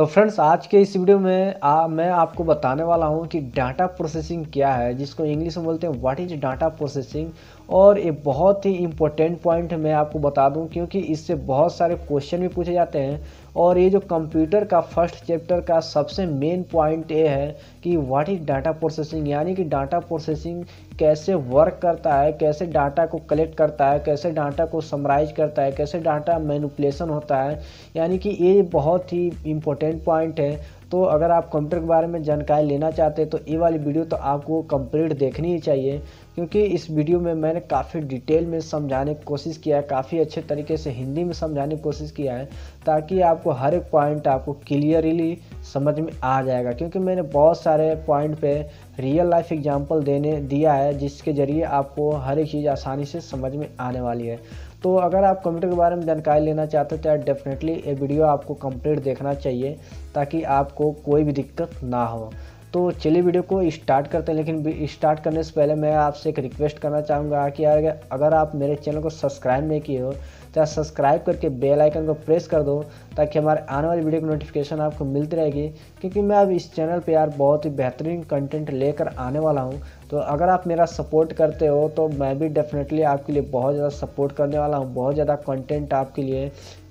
तो फ्रेंड्स आज के इस वीडियो में आ, मैं आपको बताने वाला हूँ कि डाटा प्रोसेसिंग क्या है जिसको इंग्लिश में बोलते हैं व्हाट इज डाटा प्रोसेसिंग और ये बहुत ही इम्पोर्टेंट पॉइंट मैं आपको बता दूं क्योंकि इससे बहुत सारे क्वेश्चन भी पूछे जाते हैं और ये जो कंप्यूटर का फर्स्ट चैप्टर का सबसे मेन पॉइंट ये है कि व्हाट इज़ डाटा प्रोसेसिंग यानी कि डाटा प्रोसेसिंग कैसे वर्क करता है कैसे डाटा को कलेक्ट करता है कैसे डाटा को समराइज करता है कैसे डाटा मैनुपलेसन होता है यानी कि ये बहुत ही इम्पोर्टेंट पॉइंट है तो अगर आप कंप्यूटर के बारे में जानकारी लेना चाहते हैं तो ये वाली वीडियो तो आपको कंप्लीट देखनी ही चाहिए क्योंकि इस वीडियो में मैंने काफ़ी डिटेल में समझाने की कोशिश किया है काफ़ी अच्छे तरीके से हिंदी में समझाने की कोशिश किया है ताकि आपको हर एक पॉइंट आपको क्लियरली समझ में आ जाएगा क्योंकि मैंने बहुत सारे पॉइंट पे रियल लाइफ एग्जांपल देने दिया है जिसके ज़रिए आपको हर एक चीज़ आसानी से समझ में आने वाली है तो अगर आप कंप्यूटर के बारे में जानकारी लेना चाहते हो तो डेफिनेटली ये वीडियो आपको कंप्लीट देखना चाहिए ताकि आपको कोई भी दिक्कत ना हो तो चलिए वीडियो को स्टार्ट करते हैं लेकिन स्टार्ट करने से पहले मैं आपसे एक रिक्वेस्ट करना चाहूँगा कि अगर आप मेरे चैनल को सब्सक्राइब नहीं किए हो तो सब्सक्राइब करके बेल आइकन को प्रेस कर दो ताकि हमारे आने वाली वीडियो की नोटिफिकेशन आपको मिलती रहेगी क्योंकि मैं अब इस चैनल पर यार बहुत ही बेहतरीन कंटेंट लेकर आने वाला हूँ तो अगर आप मेरा सपोर्ट करते हो तो मैं भी डेफिनेटली आपके लिए बहुत ज़्यादा सपोर्ट करने वाला हूँ बहुत ज़्यादा कंटेंट आपके लिए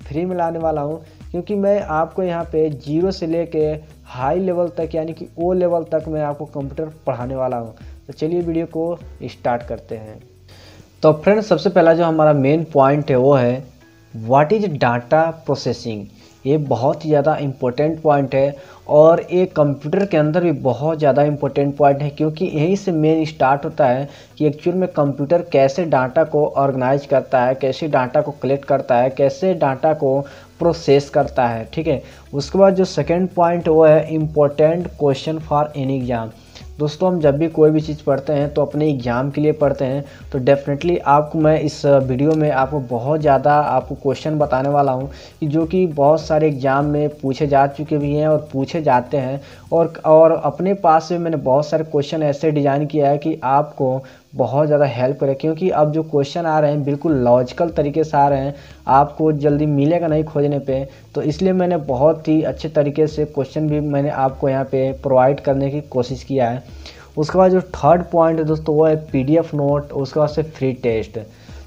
फ्री में लाने वाला हूँ क्योंकि मैं आपको यहाँ पे जीरो से कर हाई लेवल तक यानी कि ओ लेवल तक मैं आपको कंप्यूटर पढ़ाने वाला हूँ तो चलिए वीडियो को स्टार्ट करते हैं तो फ्रेंड सबसे पहला जो हमारा मेन पॉइंट है वो है व्हाट इज डाटा प्रोसेसिंग ये बहुत ही ज़्यादा इम्पोर्टेंट पॉइंट है और ये कंप्यूटर के अंदर भी बहुत ज़्यादा इम्पोर्टेंट पॉइंट है क्योंकि यहीं से मेन स्टार्ट होता है कि एक्चुअल में कंप्यूटर कैसे डाटा को ऑर्गेनाइज करता है कैसे डाटा को कलेक्ट करता है कैसे डाटा को प्रोसेस करता है ठीक है उसके बाद जो सेकेंड पॉइंट वो है important question for any exam दोस्तों हम जब भी कोई भी चीज़ पढ़ते हैं तो अपने एग्ज़ाम के लिए पढ़ते हैं तो डेफ़िनेटली आपको मैं इस वीडियो में आपको बहुत ज़्यादा आपको क्वेश्चन बताने वाला हूँ कि जो कि बहुत सारे एग्ज़ाम में पूछे जा चुके भी हैं और पूछे जाते हैं और और अपने पास से मैंने बहुत सारे क्वेश्चन ऐसे डिज़ाइन किया है कि आपको बहुत ज़्यादा हेल्प करे क्योंकि अब जो क्वेश्चन आ रहे हैं बिल्कुल लॉजिकल तरीके से आ रहे हैं आपको जल्दी मिलेगा नहीं खोजने पे तो इसलिए मैंने बहुत ही अच्छे तरीके से क्वेश्चन भी मैंने आपको यहाँ पे प्रोवाइड करने की कोशिश किया है उसके बाद जो थर्ड पॉइंट है दोस्तों वो है पी नोट उसके बाद से फ्री टेस्ट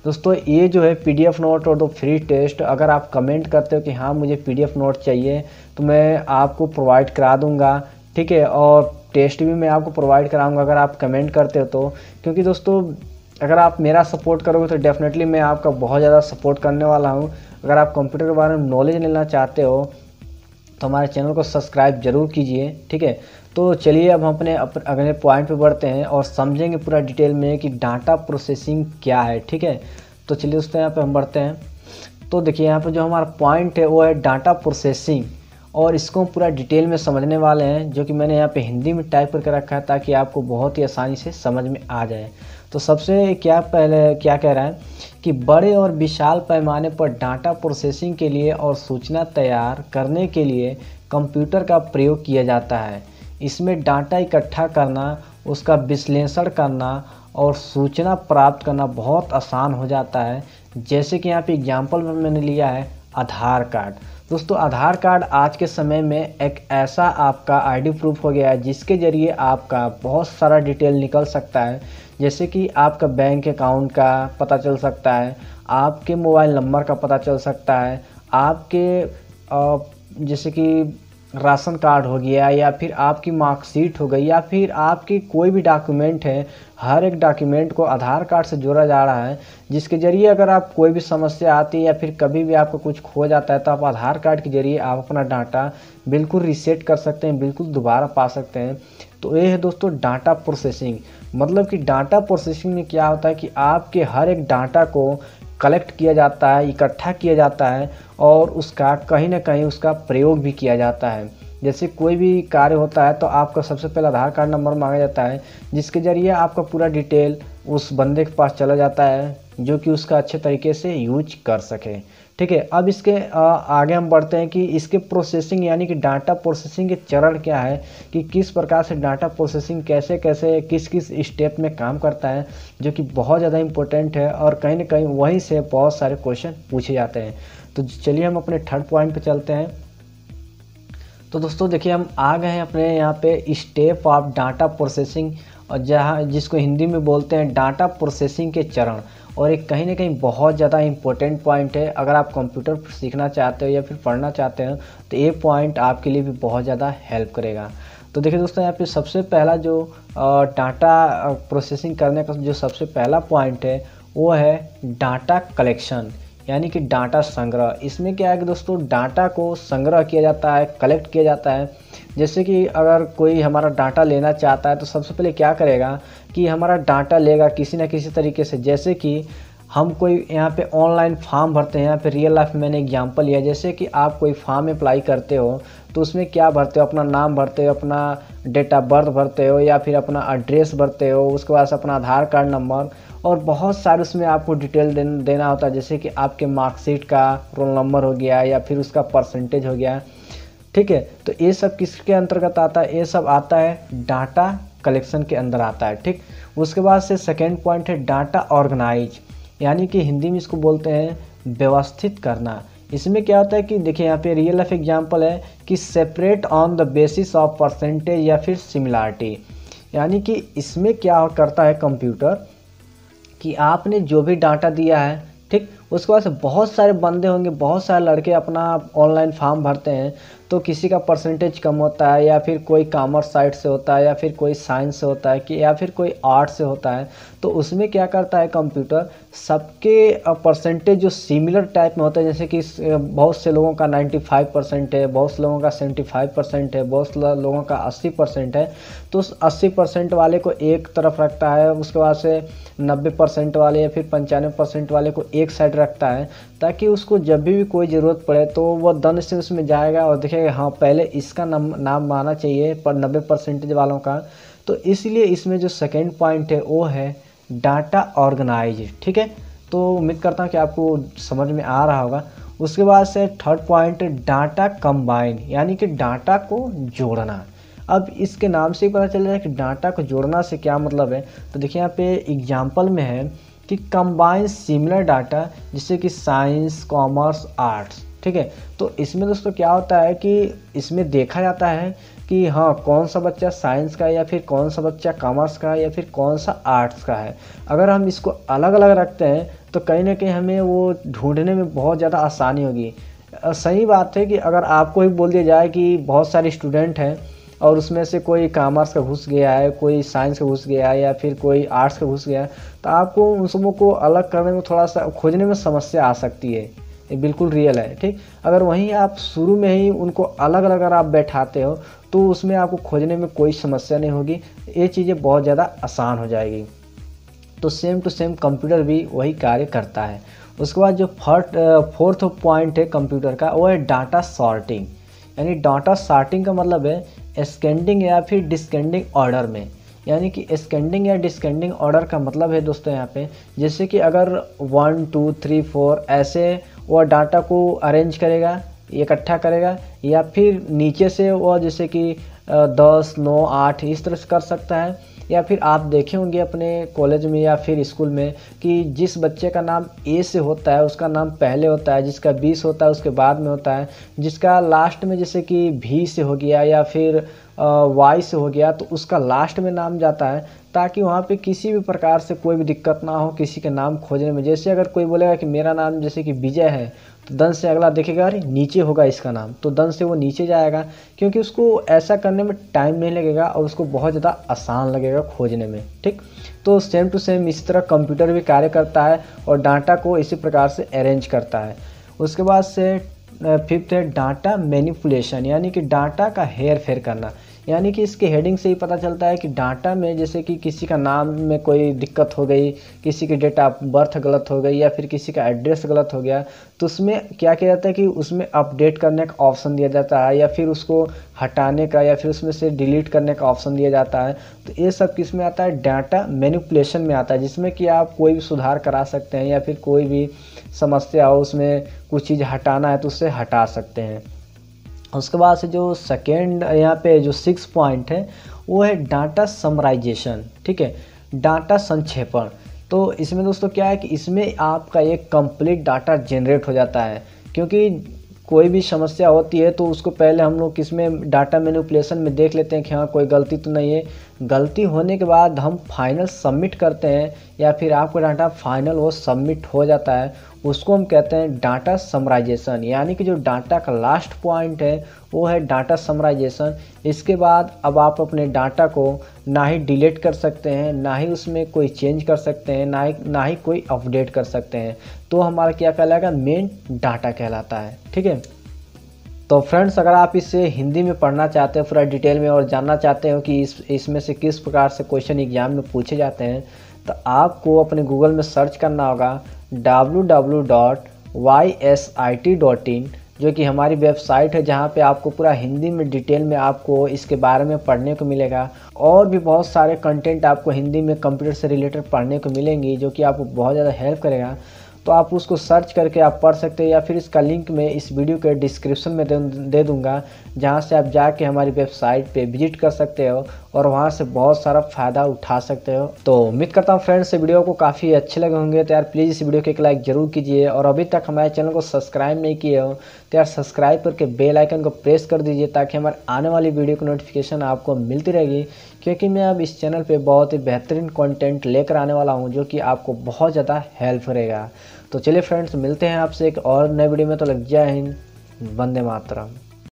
दोस्तों ये जो है पी नोट और दो फ्री टेस्ट अगर आप कमेंट करते हो कि हाँ मुझे पी नोट चाहिए तो मैं आपको प्रोवाइड करा दूँगा ठीक है और टेस्ट भी मैं आपको प्रोवाइड कराऊंगा अगर आप कमेंट करते हो तो क्योंकि दोस्तों अगर आप मेरा सपोर्ट करोगे तो डेफिनेटली मैं आपका बहुत ज़्यादा सपोर्ट करने वाला हूँ अगर आप कंप्यूटर के बारे में नॉलेज लेना चाहते हो तो हमारे चैनल को सब्सक्राइब जरूर कीजिए ठीक है तो चलिए अब हम अपने अगले पॉइंट पे बढ़ते हैं और समझेंगे पूरा डिटेल में कि डाटा प्रोसेसिंग क्या है ठीक है तो चलिए दोस्तों यहाँ पे हम बढ़ते हैं तो देखिए यहाँ पे जो हमारा पॉइंट है वो है डाटा प्रोसेसिंग और इसको पूरा डिटेल में समझने वाले हैं जो कि मैंने यहाँ पे हिंदी में टाइप करके रखा है ताकि आपको बहुत ही आसानी से समझ में आ जाए तो सबसे क्या पहले क्या कह रहा है कि बड़े और विशाल पैमाने पर डाटा प्रोसेसिंग के लिए और सूचना तैयार करने के लिए कंप्यूटर का प्रयोग किया जाता है इसमें डाटा इकट्ठा करना उसका विश्लेषण करना और सूचना प्राप्त करना बहुत आसान हो जाता है जैसे कि यहाँ पे एग्जाम्पल में मैंने लिया है आधार कार्ड दोस्तों आधार कार्ड आज के समय में एक ऐसा आपका आईडी प्रूफ हो गया है जिसके ज़रिए आपका बहुत सारा डिटेल निकल सकता है जैसे कि आपका बैंक अकाउंट का पता चल सकता है आपके मोबाइल नंबर का पता चल सकता है आपके जैसे कि राशन कार्ड हो गया या फिर आपकी मार्कशीट हो गई या फिर आपकी कोई भी डॉक्यूमेंट है हर एक डॉक्यूमेंट को आधार कार्ड से जोड़ा जा रहा है जिसके ज़रिए अगर आप कोई भी समस्या आती है या फिर कभी भी आपको कुछ खो जाता है तो आप आधार कार्ड के जरिए आप अपना डाटा बिल्कुल रिसेट कर सकते हैं बिल्कुल दोबारा पा सकते हैं तो ये है दोस्तों डाटा प्रोसेसिंग मतलब कि डाटा प्रोसेसिंग में क्या होता है कि आपके हर एक डाटा को कलेक्ट किया जाता है इकट्ठा किया जाता है और उसका कहीं ना कहीं उसका प्रयोग भी किया जाता है जैसे कोई भी कार्य होता है तो आपका सबसे पहले आधार कार्ड नंबर मांगा जाता है जिसके ज़रिए आपका पूरा डिटेल उस बंदे के पास चला जाता है जो कि उसका अच्छे तरीके से यूज कर सके ठीक है अब इसके आगे हम बढ़ते हैं कि इसके प्रोसेसिंग यानी कि डाटा प्रोसेसिंग के चरण क्या है कि किस प्रकार से डाटा प्रोसेसिंग कैसे कैसे किस किस स्टेप में काम करता है जो कि बहुत ज़्यादा इंपॉर्टेंट है और कहीं ना कहीं वहीं से बहुत सारे क्वेश्चन पूछे जाते हैं तो चलिए हम अपने थर्ड पॉइंट पर चलते हैं तो दोस्तों देखिए हम आ गए हैं अपने यहाँ पे स्टेप ऑफ डाटा प्रोसेसिंग और जहाँ जिसको हिंदी में बोलते हैं डाटा प्रोसेसिंग के चरण और एक कहीं ना कहीं बहुत ज़्यादा इंपॉर्टेंट पॉइंट है अगर आप कंप्यूटर सीखना चाहते हो या फिर पढ़ना चाहते हो तो ये पॉइंट आपके लिए भी बहुत ज़्यादा हेल्प करेगा तो देखिए दोस्तों यहाँ पे सबसे पहला जो डाटा प्रोसेसिंग करने का जो सबसे पहला पॉइंट है वो है डाटा कलेक्शन यानी कि डाटा संग्रह इसमें क्या है कि दोस्तों डाटा को संग्रह किया जाता है कलेक्ट किया जाता है जैसे कि अगर कोई हमारा डाटा लेना चाहता है तो सबसे पहले क्या करेगा कि हमारा डाटा लेगा किसी ना किसी तरीके से जैसे कि हम कोई यहाँ पे ऑनलाइन फॉर्म भरते हैं यहाँ फिर रियल लाइफ मैंने एग्जांपल लिया जैसे कि आप कोई फॉर्म अप्लाई करते हो तो उसमें क्या भरते हो अपना नाम भरते हो अपना डेट ऑफ बर्थ भरते हो या फिर अपना एड्रेस भरते हो उसके बाद अपना आधार कार्ड नंबर और बहुत सारे उसमें आपको डिटेल देन, देना होता है जैसे कि आपके मार्कशीट का रोल नंबर हो गया या फिर उसका परसेंटेज हो गया ठीक है तो ये सब किसके अंतर्गत आता है ये सब आता है डाटा कलेक्शन के अंदर आता है ठीक उसके बाद से सेकेंड पॉइंट है डाटा ऑर्गेनाइज यानी कि हिंदी में इसको बोलते हैं व्यवस्थित करना इसमें क्या होता है कि देखिए यहाँ पे रियल लाइफ एग्जाम्पल है कि separate on the basis of percentage या फिर सिमिलारिटी यानी कि इसमें क्या करता है कंप्यूटर कि आपने जो भी डाटा दिया है ठीक उसके बाद बहुत सारे बंदे होंगे बहुत सारे लड़के अपना ऑनलाइन फॉर्म भरते हैं तो किसी का परसेंटेज कम होता है या फिर कोई कॉमर्स साइड से होता है या फिर कोई साइंस से होता है कि या फिर कोई आर्ट से होता है तो उसमें क्या करता है कंप्यूटर सबके परसेंटेज जो सिमिलर टाइप में होता है जैसे कि बहुत से लोगों का 95 परसेंट है बहुत से लोगों का 75 परसेंट है बहुत से लोगों का 80 परसेंट है तो उस अस्सी परसेंट वाले को एक तरफ रखता है उसके बाद से नब्बे परसेंट वाले या फिर पंचानवे परसेंट वाले को एक साइड रखता है ताकि उसको जब भी कोई ज़रूरत पड़े तो वह दंड से उसमें जाएगा और देखेगा हाँ पहले इसका नाम नाम माना चाहिए पर नब्बे परसेंटेज वालों का तो इसलिए इसमें जो सेकेंड पॉइंट है वो है डाटा ऑर्गेनाइज ठीक है तो उम्मीद करता हूँ कि आपको समझ में आ रहा होगा उसके बाद से थर्ड पॉइंट डाटा कंबाइन यानी कि डाटा को जोड़ना अब इसके नाम से ही पता चल रहा है कि डाटा को जोड़ना से क्या मतलब है तो देखिए यहाँ पे एग्जाम्पल में है कि कंबाइन सिमिलर डाटा जैसे कि साइंस कॉमर्स आर्ट्स ठीक है तो इसमें दोस्तों क्या होता है कि इसमें देखा जाता है कि हाँ कौन सा बच्चा साइंस का है या फिर कौन सा बच्चा कॉमर्स का है या फिर कौन सा आर्ट्स का है अगर हम इसको अलग अलग रखते हैं तो कहीं ना कहीं हमें वो ढूंढने में बहुत ज़्यादा आसानी होगी सही बात है कि अगर आपको ही बोल दिया जाए कि बहुत सारे स्टूडेंट हैं और उसमें से कोई कॉमर्स का घुस गया है कोई साइंस का घुस गया है या फिर कोई आर्ट्स का घुस गया है तो आपको उन सबों को अलग करने में थोड़ा सा खोजने में समस्या आ सकती है बिल्कुल रियल है ठीक अगर वहीं आप शुरू में ही उनको अलग अलग अगर आप बैठाते हो तो उसमें आपको खोजने में कोई समस्या नहीं होगी ये चीज़ें बहुत ज़्यादा आसान हो जाएगी तो सेम टू सेम कंप्यूटर भी वही कार्य करता है उसके बाद जो फर्ट फोर्थ पॉइंट है कंप्यूटर का वो है डाटा सॉर्टिंग यानी डाटा सॉर्टिंग का मतलब है स्कैंडिंग या फिर डिस्कैंडिंग ऑर्डर में यानी कि स्कैंडिंग या डिस्कैंडिंग ऑर्डर का मतलब है दोस्तों यहाँ पे जैसे कि अगर वन टू थ्री फोर ऐसे वह डाटा को अरेंज करेगा इकट्ठा करेगा या फिर नीचे से वह जैसे कि दस नौ आठ इस तरह से कर सकता है या फिर आप देखे होंगे अपने कॉलेज में या फिर स्कूल में कि जिस बच्चे का नाम ए से होता है उसका नाम पहले होता है जिसका बीस होता है उसके बाद में होता है जिसका लास्ट में जैसे कि भी से हो गया या फिर वाई से हो गया तो उसका लास्ट में नाम जाता है ताकि वहाँ पे किसी भी प्रकार से कोई भी दिक्कत ना हो किसी के नाम खोजने में जैसे अगर कोई बोलेगा कि मेरा नाम जैसे कि विजय है तो दन से अगला देखेगा अरे नीचे होगा इसका नाम तो दन से वो नीचे जाएगा क्योंकि उसको ऐसा करने में टाइम नहीं लगेगा और उसको बहुत ज़्यादा आसान लगेगा खोजने में ठीक तो सेम टू सेम इसी तरह कंप्यूटर भी कार्य करता है और डाटा को इसी प्रकार से अरेंज करता है उसके बाद से फिफ्थ है डाटा मैनिपुलेशन यानी कि डाटा का हेर फेर करना यानी कि इसके हेडिंग से ही पता चलता है कि डाटा में जैसे कि किसी का नाम में कोई दिक्कत हो गई किसी की डेट ऑफ बर्थ गलत हो गई या फिर किसी का एड्रेस गलत हो गया तो उसमें क्या किया जाता है कि उसमें अपडेट करने का ऑप्शन दिया जाता है या फिर उसको हटाने का या फिर उसमें से डिलीट करने का ऑप्शन दिया जाता है तो ये सब किस में आता है डाटा मैनिपुलेशन में आता है जिसमें कि आप कोई भी सुधार करा सकते हैं या फिर कोई भी समस्या हो उसमें कुछ चीज़ हटाना है तो उससे हटा सकते हैं उसके बाद से जो सेकेंड यहाँ पे जो सिक्स पॉइंट है वो है डाटा समराइजेशन ठीक है डाटा संक्षेपण तो इसमें दोस्तों क्या है कि इसमें आपका एक कंप्लीट डाटा जनरेट हो जाता है क्योंकि कोई भी समस्या होती है तो उसको पहले हम लोग किसमें डाटा मैनिपुलेशन में देख लेते हैं कि हाँ कोई गलती तो नहीं है गलती होने के बाद हम फाइनल सबमिट करते हैं या फिर आपका डाटा फाइनल वो सबमिट हो जाता है उसको हम कहते हैं डाटा समराइजेशन यानी कि जो डाटा का लास्ट पॉइंट है वो है डाटा समराइजेशन इसके बाद अब आप अपने डाटा को ना ही डिलीट कर सकते हैं ना ही उसमें कोई चेंज कर सकते हैं ना ही ना ही कोई अपडेट कर सकते हैं तो हमारा क्या कहलाएगा मेन डाटा कहलाता है ठीक है तो फ्रेंड्स अगर आप इसे हिंदी में पढ़ना चाहते हो पूरा डिटेल में और जानना चाहते हो कि इस इसमें से किस प्रकार से क्वेश्चन एग्जाम में पूछे जाते हैं तो आपको अपने गूगल में सर्च करना होगा www.ysit.in जो कि हमारी वेबसाइट है जहाँ पे आपको पूरा हिंदी में डिटेल में आपको इसके बारे में पढ़ने को मिलेगा और भी बहुत सारे कंटेंट आपको हिंदी में कंप्यूटर से रिलेटेड पढ़ने को मिलेंगी जो कि आपको बहुत ज़्यादा हेल्प करेगा तो आप उसको सर्च करके आप पढ़ सकते हैं या फिर इसका लिंक मैं इस वीडियो के डिस्क्रिप्शन में दे दूँगा जहाँ से आप जाके हमारी वेबसाइट पे विजिट कर सकते हो और वहाँ से बहुत सारा फ़ायदा उठा सकते हो तो उम्मीद करता हूँ फ्रेंड्स वीडियो को काफ़ी अच्छे लगे होंगे तो यार प्लीज़ इस वीडियो को एक लाइक ज़रूर कीजिए और अभी तक हमारे चैनल को सब्सक्राइब नहीं किए हो तो यार सब्सक्राइब करके बेलाइकन को प्रेस कर दीजिए ताकि हमारे आने वाली वीडियो की नोटिफिकेशन आपको मिलती रहेगी क्योंकि मैं अब इस चैनल पे बहुत ही बेहतरीन कंटेंट लेकर आने वाला हूँ जो कि आपको बहुत ज़्यादा हेल्प करेगा तो चलिए फ्रेंड्स मिलते हैं आपसे एक और नए वीडियो में तो लग जय हिंद वंदे मातरम